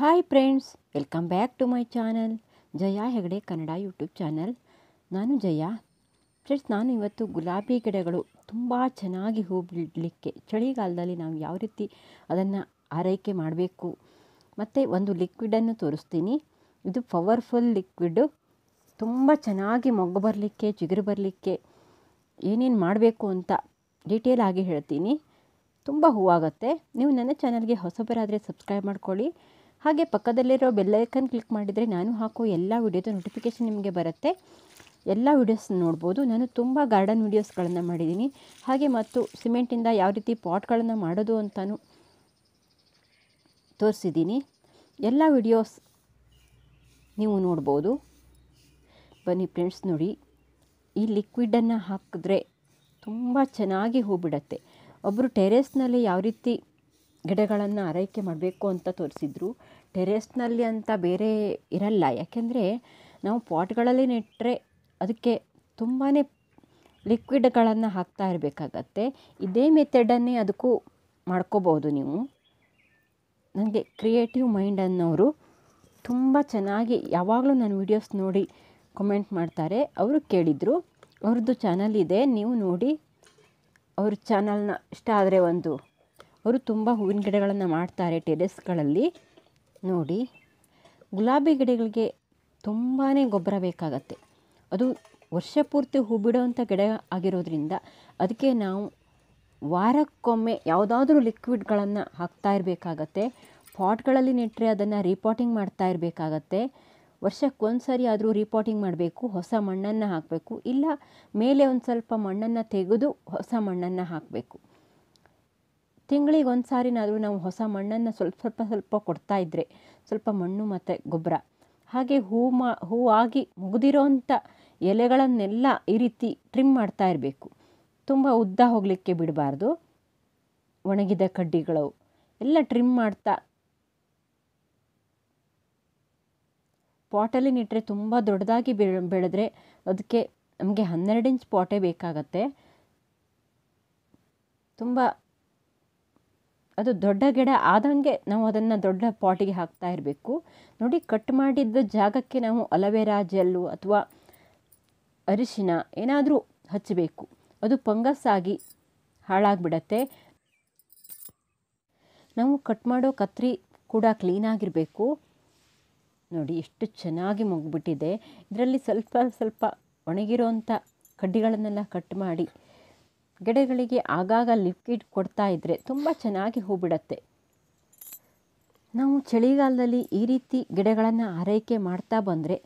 hi friends welcome back to my channel Jaya Hegde Kannada YouTube channel ನಾನು Jaya friends ನಾನು ಇವತ್ತು ಗುಲಾಬಿ ಗಿಡಗಳು ತುಂಬ ಚೆನ್ನಾಗಿ ಹೂ ಬಿಡಲಿಕ್ಕೆ ಚಳಿಗಾಲದಲ್ಲಿ ನಾವು ಯಾವ ರೀತಿ ಅದನ್ನು ಆರೈಕೆ ಮಾಡಬೇಕು ಮತ್ತು ಒಂದು ಲಿಕ್ವಿಡನ್ನು ತೋರಿಸ್ತೀನಿ ಇದು ಪವರ್ಫುಲ್ ಲಿಕ್ವಿಡು ತುಂಬ ಚೆನ್ನಾಗಿ ಮೊಗ್ಗು ಬರಲಿಕ್ಕೆ ಚಿಗುರು ಬರಲಿಕ್ಕೆ ಏನೇನು ಮಾಡಬೇಕು ಅಂತ ಡೀಟೇಲ್ ಆಗಿ ಹೇಳ್ತೀನಿ ತುಂಬ ಹೂವಾಗುತ್ತೆ ನೀವು ನನ್ನ ಚಾನಲ್ಗೆ ಹೊಸಬರಾದರೆ ಸಬ್ಸ್ಕ್ರೈಬ್ ಮಾಡ್ಕೊಳ್ಳಿ ಹಾಗೆ ಪಕ್ಕದಲ್ಲಿರೋ ಬೆಲ್ಲೈಕನ್ ಕ್ಲಿಕ್ ಮಾಡಿದರೆ ನಾನು ಹಾಕೋ ಎಲ್ಲ ವಿಡಿಯೋದು ನೋಟಿಫಿಕೇಷನ್ ನಿಮಗೆ ಬರುತ್ತೆ ಎಲ್ಲ ವಿಡಿಯೋಸ್ ನೋಡ್ಬೋದು ನಾನು ತುಂಬ ಗಾರ್ಡನ್ ವಿಡಿಯೋಸ್ಗಳನ್ನು ಮಾಡಿದ್ದೀನಿ ಹಾಗೆ ಮತ್ತು ಸಿಮೆಂಟಿಂದ ಯಾವ ರೀತಿ ಪಾಟ್ಗಳನ್ನು ಮಾಡೋದು ಅಂತಲೂ ತೋರಿಸಿದ್ದೀನಿ ಎಲ್ಲ ವಿಡಿಯೋಸ್ ನೀವು ನೋಡ್ಬೋದು ಬನ್ನಿ ಫ್ರೆಂಡ್ಸ್ ನೋಡಿ ಈ ಲಿಕ್ವಿಡನ್ನು ಹಾಕಿದ್ರೆ ತುಂಬ ಚೆನ್ನಾಗಿ ಹೂ ಬಿಡತ್ತೆ ಒಬ್ಬರು ಟೆರೆಸ್ನಲ್ಲಿ ಯಾವ ರೀತಿ ಗಿಡಗಳನ್ನು ಆರೈಕೆ ಮಾಡಬೇಕು ಅಂತ ತೋರಿಸಿದ್ರು ಟೆರೆಸ್ನಲ್ಲಿ ಅಂತ ಬೇರೆ ಇರಲ್ಲ ಯಾಕೆಂದರೆ ನಾವು ಪಾಟ್ಗಳಲ್ಲಿ ನೆಟ್ಟರೆ ಅದಕ್ಕೆ ತುಂಬಾ ಲಿಕ್ವಿಡ್ಗಳನ್ನು ಹಾಕ್ತಾ ಇರಬೇಕಾಗತ್ತೆ ಇದೇ ಮೆಥಡನ್ನೇ ಅದಕ್ಕೂ ಮಾಡ್ಕೋಬೋದು ನೀವು ನನಗೆ ಕ್ರಿಯೇಟಿವ್ ಮೈಂಡ್ ಅನ್ನೋರು ತುಂಬ ಚೆನ್ನಾಗಿ ಯಾವಾಗಲೂ ನನ್ನ ವಿಡಿಯೋಸ್ ನೋಡಿ ಕಮೆಂಟ್ ಮಾಡ್ತಾರೆ ಅವರು ಕೇಳಿದರು ಅವ್ರದ್ದು ಚಾನಲ್ ಇದೆ ನೀವು ನೋಡಿ ಅವ್ರ ಚಾನಲ್ನ ಇಷ್ಟ ಆದರೆ ಒಂದು ಅವರು ತುಂಬ ಹೂವಿನ ಗಿಡಗಳನ್ನು ಮಾಡ್ತಾರೆ ಟೆರೆಸ್ಗಳಲ್ಲಿ ನೋಡಿ ಗುಲಾಬಿ ಗಿಡಗಳಿಗೆ ತುಂಬಾ ಗೊಬ್ಬರ ಬೇಕಾಗತ್ತೆ ಅದು ವರ್ಷ ಪೂರ್ತಿ ಹೂ ಬಿಡೋವಂಥ ಗಿಡ ಆಗಿರೋದ್ರಿಂದ ಅದಕ್ಕೆ ನಾವು ವಾರಕ್ಕೊಮ್ಮೆ ಯಾವುದಾದ್ರೂ ಲಿಕ್ವಿಡ್ಗಳನ್ನು ಹಾಕ್ತಾ ಇರಬೇಕಾಗತ್ತೆ ಪಾಟ್ಗಳಲ್ಲಿ ನೆಟ್ಟರೆ ಅದನ್ನು ರೀಪಾಟಿಂಗ್ ಮಾಡ್ತಾ ಇರಬೇಕಾಗತ್ತೆ ವರ್ಷಕ್ಕೊಂದು ಸಾರಿ ಆದರೂ ರೀಪಾಟಿಂಗ್ ಮಾಡಬೇಕು ಹೊಸ ಮಣ್ಣನ್ನು ಹಾಕಬೇಕು ಇಲ್ಲ ಮೇಲೆ ಒಂದು ಸ್ವಲ್ಪ ಮಣ್ಣನ್ನು ತೆಗೆದು ಹೊಸ ಮಣ್ಣನ್ನು ಹಾಕಬೇಕು ತಿಂಗಳಿಗೆ ಒಂದು ಸಾರಿನಾದರೂ ನಾವು ಹೊಸ ಮಣ್ಣನ್ನು ಸ್ವಲ್ಪ ಸ್ವಲ್ಪ ಸ್ವಲ್ಪ ಕೊಡ್ತಾ ಇದ್ದರೆ ಸ್ವಲ್ಪ ಮಣ್ಣು ಮತ್ತು ಗೊಬ್ಬರ ಹಾಗೆ ಹೂವು ಮಾ ಹೂವಾಗಿ ಮುಗಿದಿರೋಂಥ ಎಲೆಗಳನ್ನೆಲ್ಲ ಈ ರೀತಿ ಟ್ರಿಮ್ ಮಾಡ್ತಾ ಇರಬೇಕು ತುಂಬ ಉದ್ದ ಹೋಗಲಿಕ್ಕೆ ಬಿಡಬಾರ್ದು ಒಣಗಿದ ಕಡ್ಡಿಗಳು ಎಲ್ಲ ಟ್ರಿಮ್ ಮಾಡ್ತಾ ಪಾಟಲ್ಲಿ ನೆಟ್ಟರೆ ತುಂಬ ದೊಡ್ಡದಾಗಿ ಬೆಳೆದ್ರೆ ಅದಕ್ಕೆ ನಮಗೆ ಹನ್ನೆರಡು ಇಂಚ್ ಪಾಟೇ ಬೇಕಾಗತ್ತೆ ತುಂಬ ಅದು ದೊಡ್ಡ ಗಿಡ ಆದಂಗೆ ನಾವು ಅದನ್ನು ದೊಡ್ಡ ಪಾಟಿಗೆ ಹಾಕ್ತಾ ಇರಬೇಕು ನೋಡಿ ಕಟ್ ಮಾಡಿದ್ದ ಜಾಗಕ್ಕೆ ನಾವು ಅಲವೇರಾ ಜೆಲ್ಲು ಅಥವಾ ಅರಿಶಿನ ಏನಾದರೂ ಹಚ್ಚಬೇಕು ಅದು ಫಂಗಸ್ ಆಗಿ ಹಾಳಾಗಿಬಿಡತ್ತೆ ನಾವು ಕಟ್ ಮಾಡೋ ಕತ್ರಿ ಕೂಡ ಕ್ಲೀನಾಗಿರಬೇಕು ನೋಡಿ ಎಷ್ಟು ಚೆನ್ನಾಗಿ ಮುಗ್ಬಿಟ್ಟಿದೆ ಇದರಲ್ಲಿ ಸ್ವಲ್ಪ ಸ್ವಲ್ಪ ಒಣಗಿರೋಂಥ ಕಡ್ಡಿಗಳನ್ನೆಲ್ಲ ಕಟ್ ಮಾಡಿ ಗಿಡಗಳಿಗೆ ಆಗಾಗ ಲಿಕ್ವಿಡ್ ಕೊಡ್ತಾ ಇದ್ದರೆ ತುಂಬ ಚೆನ್ನಾಗಿ ಹೂ ಬಿಡತ್ತೆ ನಾವು ಚಳಿಗಾಲದಲ್ಲಿ ಈ ರೀತಿ ಗಿಡಗಳನ್ನು ಆರೈಕೆ ಮಾಡ್ತಾ ಬಂದರೆ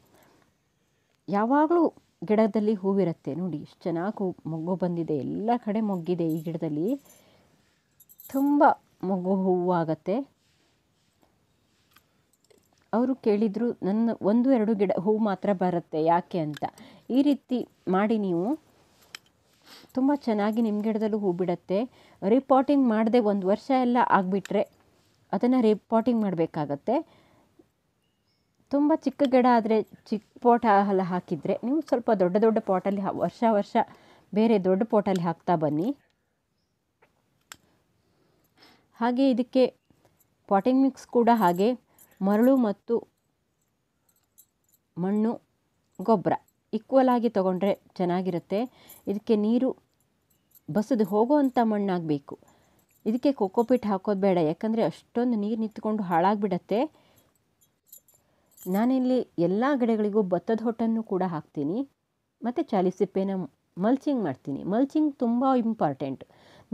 ಯಾವಾಗಲೂ ಗಿಡದಲ್ಲಿ ಹೂವಿರುತ್ತೆ ನೋಡಿ ಎಷ್ಟು ಚೆನ್ನಾಗಿ ಹೂ ಮೊಗ್ಗು ಬಂದಿದೆ ಎಲ್ಲ ಕಡೆ ಮೊಗ್ಗಿದೆ ಈ ಗಿಡದಲ್ಲಿ ತುಂಬ ಮೊಗ್ಗು ಹೂವು ಆಗತ್ತೆ ಅವರು ಕೇಳಿದರು ನನ್ನ ಒಂದು ಎರಡು ಗಿಡ ಹೂವು ಮಾತ್ರ ಬರುತ್ತೆ ಯಾಕೆ ಅಂತ ಈ ರೀತಿ ಮಾಡಿ ನೀವು ತುಂಬ ಚೆನ್ನಾಗಿ ನಿಮ್ಮ ಗಿಡದಲ್ಲೂ ಹೂ ಬಿಡುತ್ತೆ ರಿಪಾಟಿಂಗ್ ಮಾಡದೆ ಒಂದು ವರ್ಷ ಎಲ್ಲ ಆಗಿಬಿಟ್ರೆ ಅದನ್ನು ರಿಪಾಟಿಂಗ್ ಮಾಡಬೇಕಾಗತ್ತೆ ತುಂಬ ಚಿಕ್ಕ ಗಿಡ ಆದರೆ ಚಿಕ್ಕ ಪೋಟ ಎಲ್ಲ ಹಾಕಿದರೆ ನೀವು ಸ್ವಲ್ಪ ದೊಡ್ಡ ದೊಡ್ಡ ಪಾಟಲ್ಲಿ ವರ್ಷ ವರ್ಷ ಬೇರೆ ದೊಡ್ಡ ಪೋಟಲ್ಲಿ ಹಾಕ್ತಾ ಬನ್ನಿ ಹಾಗೆ ಇದಕ್ಕೆ ಪಾಟಿಂಗ್ ಮಿಕ್ಸ್ ಕೂಡ ಹಾಗೆ ಮರಳು ಮತ್ತು ಮಣ್ಣು ಗೊಬ್ಬರ ಈಕ್ವಲ್ ಆಗಿ ತೊಗೊಂಡ್ರೆ ಚೆನ್ನಾಗಿರುತ್ತೆ ಇದಕ್ಕೆ ನೀರು ಬಸದು ಹೋಗೋವಂಥ ಮಣ್ಣಾಗಬೇಕು ಇದಕ್ಕೆ ಕೋಕೋಪಿಟ್ ಹಾಕೋದು ಬೇಡ ಯಾಕಂದರೆ ಅಷ್ಟೊಂದು ನೀರು ನಿಂತ್ಕೊಂಡು ಹಾಳಾಗಿಬಿಡತ್ತೆ ನಾನಿಲ್ಲಿ ಎಲ್ಲ ಗಿಡಗಳಿಗೂ ಭತ್ತದ ಹೊಟ್ಟನ್ನು ಕೂಡ ಹಾಕ್ತೀನಿ ಮತ್ತು ಚಾಲಿಸಿಪ್ಪೇನ ಮಲ್ಚಿಂಗ್ ಮಾಡ್ತೀನಿ ಮಲ್ಚಿಂಗ್ ತುಂಬ ಇಂಪಾರ್ಟೆಂಟ್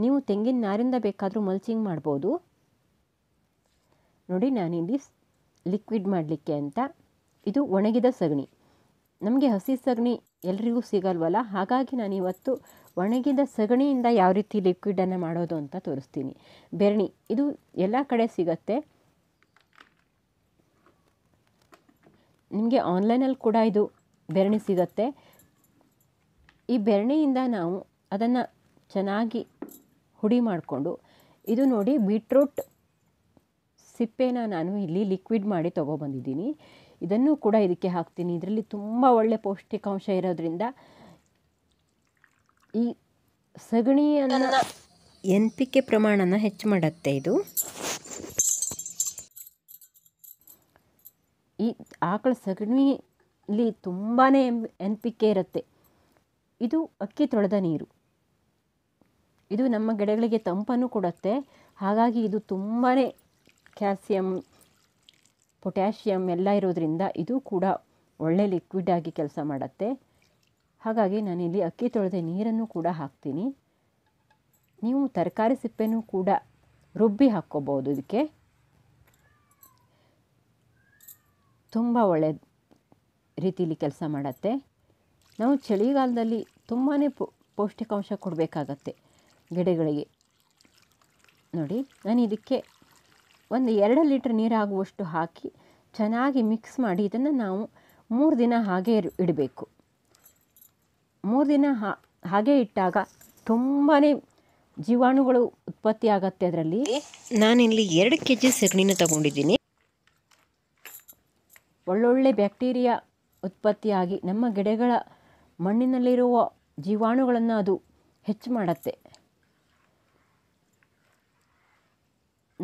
ನೀವು ತೆಂಗಿನ ನಾರಿಂದ ಬೇಕಾದರೂ ಮಲ್ಚಿಂಗ್ ಮಾಡ್ಬೋದು ನೋಡಿ ನಾನಿಲ್ಲಿ ಲಿಕ್ವಿಡ್ ಮಾಡಲಿಕ್ಕೆ ಅಂತ ಇದು ಒಣಗಿದ ಸಗಣಿ ನಮಗೆ ಹಸಿ ಸಗಣಿ ಎಲ್ರಿಗೂ ಸಿಗಲ್ವಲ್ಲ ಹಾಗಾಗಿ ನಾನು ಇವತ್ತು ಒಣಗಿದ ಸಗಣಿಯಿಂದ ಯಾವ ರೀತಿ ಲಿಕ್ವಿಡನ್ನು ಮಾಡೋದು ಅಂತ ತೋರಿಸ್ತೀನಿ ಬೆರಣಿ ಇದು ಎಲ್ಲ ಕಡೆ ಸಿಗತ್ತೆ ನಿಮಗೆ ಆನ್ಲೈನಲ್ಲಿ ಕೂಡ ಇದು ಬೆರಣಿ ಸಿಗತ್ತೆ ಈ ಬೆರಣಿಯಿಂದ ನಾವು ಅದನ್ನು ಚೆನ್ನಾಗಿ ಹುಡಿ ಮಾಡಿಕೊಂಡು ಇದು ನೋಡಿ ಬೀಟ್ರೂಟ್ ಸಿಪ್ಪೆನ ನಾನು ಇಲ್ಲಿ ಲಿಕ್ವಿಡ್ ಮಾಡಿ ತೊಗೊಬಂದಿದ್ದೀನಿ ಇದನ್ನು ಕೂಡ ಇದಕ್ಕೆ ಹಾಕ್ತೀನಿ ಇದರಲ್ಲಿ ತುಂಬ ಒಳ್ಳೆಯ ಪೌಷ್ಟಿಕಾಂಶ ಇರೋದ್ರಿಂದ ಈ ಸಗಣಿಯನ್ನು ಎನ್ ಪಿ ಕೆ ಪ್ರಮಾಣನ ಹೆಚ್ಚು ಮಾಡುತ್ತೆ ಇದು ಈ ಆಕಳ ಸಗಣಿಲಿ ತುಂಬಾ ಎನ್ ಪಿ ಕೆ ಇರುತ್ತೆ ಇದು ಅಕ್ಕಿ ತೊಳೆದ ನೀರು ಇದು ನಮ್ಮ ಗಿಡಗಳಿಗೆ ತಂಪನ್ನು ಕೊಡುತ್ತೆ ಹಾಗಾಗಿ ಇದು ತುಂಬಾ ಕ್ಯಾಲ್ಸಿಯಂ ಪೊಟ್ಯಾಷಿಯಮ್ ಎಲ್ಲ ಇರೋದರಿಂದ ಇದು ಕೂಡ ಒಳ್ಳೆ ಲಿಕ್ವಿಡ್ ಆಗಿ ಕೆಲಸ ಮಾಡುತ್ತೆ ಹಾಗಾಗಿ ನಾನಿಲ್ಲಿ ಅಕ್ಕಿ ತೊಳೆದ ನೀರನ್ನು ಕೂಡ ಹಾಕ್ತೀನಿ ನೀವು ತರಕಾರಿ ಸಿಪ್ಪೆನೂ ಕೂಡ ರುಬ್ಬಿ ಹಾಕ್ಕೋಬೋದು ಇದಕ್ಕೆ ತುಂಬ ಒಳ್ಳೆ ರೀತಿಯಲ್ಲಿ ಕೆಲಸ ಮಾಡತ್ತೆ ನಾವು ಚಳಿಗಾಲದಲ್ಲಿ ತುಂಬಾ ಪೌಷ್ಟಿಕಾಂಶ ಕೊಡಬೇಕಾಗತ್ತೆ ಗಿಡಗಳಿಗೆ ನೋಡಿ ನಾನು ಇದಕ್ಕೆ ಒಂದು ಎರಡು ಲೀಟ್ರ್ ನೀರಾಗುವಷ್ಟು ಹಾಕಿ ಚೆನ್ನಾಗಿ ಮಿಕ್ಸ್ ಮಾಡಿ ಇದನ್ನು ನಾವು ಮೂರು ದಿನ ಹಾಗೆ ಇಡಬೇಕು ಮೂರು ದಿನ ಹಾಗೆ ಇಟ್ಟಾಗ ತುಂಬಾ ಜೀವಾಣುಗಳು ಉತ್ಪತ್ತಿ ಆಗತ್ತೆ ಅದರಲ್ಲಿ ನಾನಿಲ್ಲಿ ಎರಡು ಕೆ ಜಿ ಸಗಣಿನ ತಗೊಂಡಿದ್ದೀನಿ ಒಳ್ಳೊಳ್ಳೆ ಬ್ಯಾಕ್ಟೀರಿಯಾ ಉತ್ಪತ್ತಿಯಾಗಿ ನಮ್ಮ ಗಿಡಗಳ ಮಣ್ಣಿನಲ್ಲಿರುವ ಜೀವಾಣುಗಳನ್ನು ಅದು ಹೆಚ್ಚು ಮಾಡುತ್ತೆ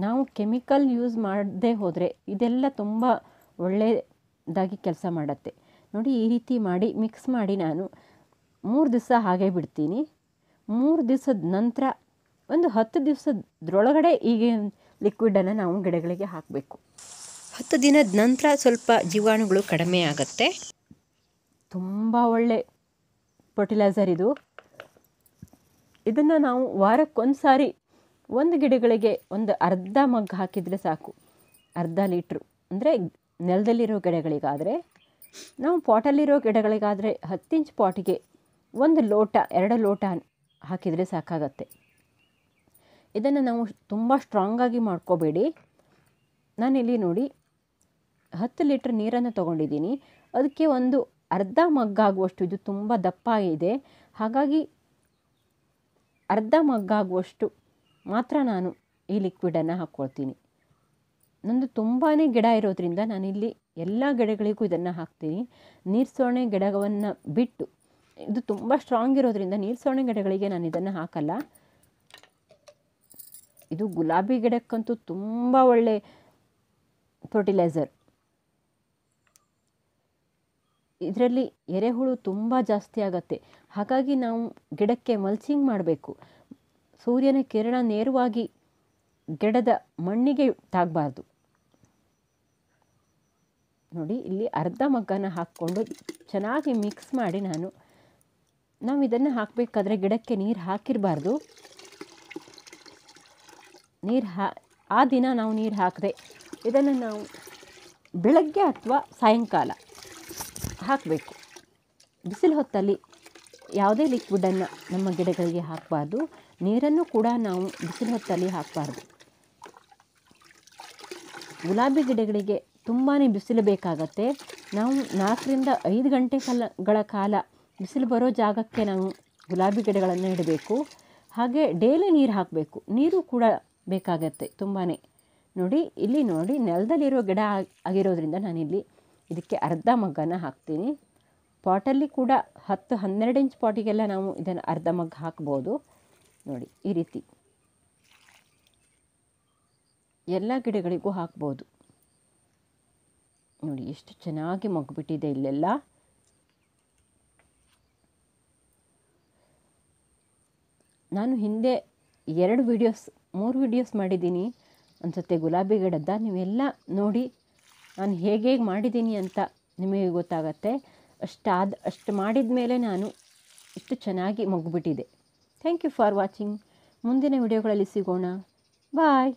ನಾವು ಕೆಮಿಕಲ್ ಯೂಸ್ ಮಾಡದೇ ಹೋದರೆ ಇದೆಲ್ಲ ತುಂಬ ಒಳ್ಳೆಯದಾಗಿ ಕೆಲಸ ಮಾಡುತ್ತೆ ನೋಡಿ ಈ ರೀತಿ ಮಾಡಿ ಮಿಕ್ಸ್ ಮಾಡಿ ನಾನು ಮೂರು ದಿವಸ ಹಾಗೆ ಬಿಡ್ತೀನಿ ಮೂರು ದಿವಸದ ನಂತರ ಒಂದು ಹತ್ತು ದಿವಸದ್ರೊಳಗಡೆ ಈಗ ಲಿಕ್ವಿಡನ್ನು ನಾವು ಗಿಡಗಳಿಗೆ ಹಾಕಬೇಕು ಹತ್ತು ದಿನದ ನಂತರ ಸ್ವಲ್ಪ ಜೀವಾಣುಗಳು ಕಡಿಮೆ ಆಗುತ್ತೆ ತುಂಬ ಒಳ್ಳೆ ಫರ್ಟಿಲೈಸರ್ ಇದು ಇದನ್ನು ನಾವು ವಾರಕ್ಕೊಂದು ಸಾರಿ ಒಂದು ಗಿಡಗಳಿಗೆ ಒಂದು ಅರ್ಧ ಮಗ್ ಹಾಕಿದರೆ ಸಾಕು ಅರ್ಧ ಲೀಟ್ರು ಅಂದರೆ ನೆಲದಲ್ಲಿರೋ ಗಿಡಗಳಿಗಾದರೆ ನಾವು ಪಾಟಲ್ಲಿರೋ ಗಿಡಗಳಿಗಾದರೆ ಹತ್ತು ಪಾಟಿಗೆ ಒಂದು ಲೋಟ ಎರಡು ಲೋಟ ಹಾಕಿದರೆ ಸಾಕಾಗತ್ತೆ ಇದನ್ನು ನಾವು ತುಂಬ ಸ್ಟ್ರಾಂಗಾಗಿ ಮಾಡ್ಕೋಬೇಡಿ ನಾನಿಲ್ಲಿ ನೋಡಿ ಹತ್ತು ಲೀಟ್ರ್ ನೀರನ್ನು ತೊಗೊಂಡಿದ್ದೀನಿ ಅದಕ್ಕೆ ಒಂದು ಅರ್ಧ ಮಗ್ಗಾಗುವಷ್ಟು ಇದು ತುಂಬ ದಪ್ಪ ಇದೆ ಹಾಗಾಗಿ ಅರ್ಧ ಮಗ್ಗಾಗುವಷ್ಟು ಮಾತ್ರ ನಾನು ಈ ಲಿಕ್ವಿಡನ್ನು ಹಾಕ್ಕೊಳ್ತೀನಿ ನಂದು ತುಂಬಾ ಗಿಡ ಇರೋದರಿಂದ ನಾನಿಲ್ಲಿ ಎಲ್ಲ ಗಿಡಗಳಿಗೂ ಇದನ್ನು ಹಾಕ್ತೀನಿ ನೀರು ಸೋಣೆ ಗಿಡವನ್ನು ಬಿಟ್ಟು ಇದು ತುಂಬ ಸ್ಟ್ರಾಂಗ್ ಇರೋದರಿಂದ ನೀರು ಸೋಣೆ ಗಿಡಗಳಿಗೆ ನಾನು ಇದನ್ನು ಹಾಕಲ್ಲ ಇದು ಗುಲಾಬಿ ಗಿಡಕ್ಕಂತೂ ತುಂಬ ಒಳ್ಳೆ ಫರ್ಟಿಲೈಸರ್ ಇದರಲ್ಲಿ ಎರೆಹುಳು ತುಂಬ ಜಾಸ್ತಿ ಆಗುತ್ತೆ ಹಾಗಾಗಿ ನಾವು ಗಿಡಕ್ಕೆ ಮಲ್ಚಿಂಗ್ ಮಾಡಬೇಕು ಸೂರ್ಯನ ಕಿರಣ ನೇರವಾಗಿ ಗಿಡದ ಮಣ್ಣಿಗೆ ತಾಗಬಾರ್ದು ನೋಡಿ ಇಲ್ಲಿ ಅರ್ಧ ಮಗ್ಗನ ಹಾಕ್ಕೊಂಡು ಚೆನ್ನಾಗಿ ಮಿಕ್ಸ್ ಮಾಡಿ ನಾನು ನಾವು ಇದನ್ನು ಹಾಕಬೇಕಾದ್ರೆ ಗಿಡಕ್ಕೆ ನೀರು ಹಾಕಿರಬಾರ್ದು ನೀರು ಹಾ ಆ ದಿನ ನಾವು ನೀರು ಹಾಕದೆ ಇದನ್ನು ನಾವು ಬೆಳಗ್ಗೆ ಅಥವಾ ಸಾಯಂಕಾಲ ಹಾಕಬೇಕು ಬಿಸಿಲು ಹೊತ್ತಲ್ಲಿ ಯಾವುದೇ ಲಿಕ್ವಿಡನ್ನು ನಮ್ಮ ಗಿಡಗಳಿಗೆ ಹಾಕಬಾರ್ದು ನೀರನ್ನು ಕೂಡ ನಾವು ಬಿಸಿಲು ಹೊತ್ತಲ್ಲಿ ಹಾಕಬಾರ್ದು ಗುಲಾಬಿ ಗಿಡಗಳಿಗೆ ತುಂಬಾ ಬಿಸಿಲು ಬೇಕಾಗತ್ತೆ ನಾವು ನಾಲ್ಕರಿಂದ ಐದು ಗಂಟೆ ಕಾಲಗಳ ಕಾಲ ಬಿಸಿಲು ಬರೋ ಜಾಗಕ್ಕೆ ನಾವು ಗುಲಾಬಿ ಗಿಡಗಳನ್ನು ಇಡಬೇಕು ಹಾಗೆ ಡೇಲಿ ನೀರು ಹಾಕಬೇಕು ನೀರು ಕೂಡ ಬೇಕಾಗತ್ತೆ ತುಂಬಾ ನೋಡಿ ಇಲ್ಲಿ ನೋಡಿ ನೆಲದಲ್ಲಿರೋ ಗಿಡ ಆಗಿರೋದ್ರಿಂದ ನಾನಿಲ್ಲಿ ಇದಕ್ಕೆ ಅರ್ಧ ಮಗ್ಗನ ಹಾಕ್ತೀನಿ ಪಾಟಲ್ಲಿ ಕೂಡ ಹತ್ತು ಹನ್ನೆರಡು ಇಂಚ್ ಪಾಟಿಗೆಲ್ಲ ನಾವು ಇದನ್ನು ಅರ್ಧ ಮಗ್ ಹಾಕ್ಬೋದು ನೋಡಿ ಈ ರೀತಿ ಎಲ್ಲ ಗಿಡಗಳಿಗೂ ಹಾಕ್ಬೋದು ನೋಡಿ ಎಷ್ಟು ಚೆನ್ನಾಗಿ ಮಗ್ಬಿಟ್ಟಿದೆ ಇಲ್ಲೆಲ್ಲ ನಾನು ಹಿಂದೆ ಎರಡು ವಿಡಿಯೋಸ್ ಮೂರು ವಿಡಿಯೋಸ್ ಮಾಡಿದ್ದೀನಿ ಅನ್ಸುತ್ತೆ ಗುಲಾಬಿ ಗಿಡದ ನೀವೆಲ್ಲ ನೋಡಿ ನಾನು ಹೇಗೆ ಮಾಡಿದ್ದೀನಿ ಅಂತ ನಿಮಗೆ ಗೊತ್ತಾಗತ್ತೆ ಅಷ್ಟಾದ ಅಷ್ಟು ಮಾಡಿದ ಮೇಲೆ ನಾನು ಇಷ್ಟು ಚೆನ್ನಾಗಿ ಮುಗಿಬಿಟ್ಟಿದೆ ಥ್ಯಾಂಕ್ ಯು ಫಾರ್ ವಾಚಿಂಗ್ ಮುಂದಿನ ವಿಡಿಯೋಗಳಲ್ಲಿ ಸಿಗೋಣ ಬಾಯ್